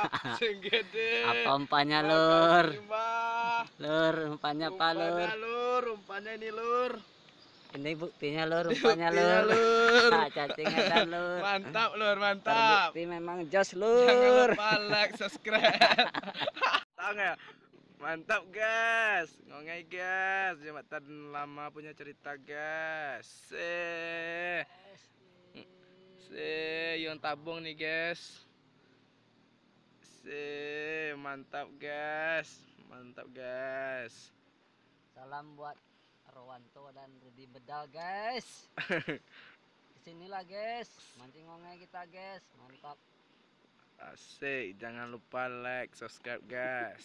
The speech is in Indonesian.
Apa umpannya, Lur? Lur, umpanya apa, Lur? Lur, umpannya ini, Lur. Ini buktinya, Lur, umpannya, Lur. Lur. Lur. Mantap, Lur, mantap. Terbukti memang jos, Lur. Jangan lupa like, subscribe. Tahu gak Mantap guys, ngongai guys, jembatan lama punya cerita guys. Se, se, yang tabung nih guys sih eh, mantap guys mantap guys salam buat Rowanto dan Rudi Bedal guys kesinilah guys mancing ngonge kita guys mantap asik jangan lupa like subscribe guys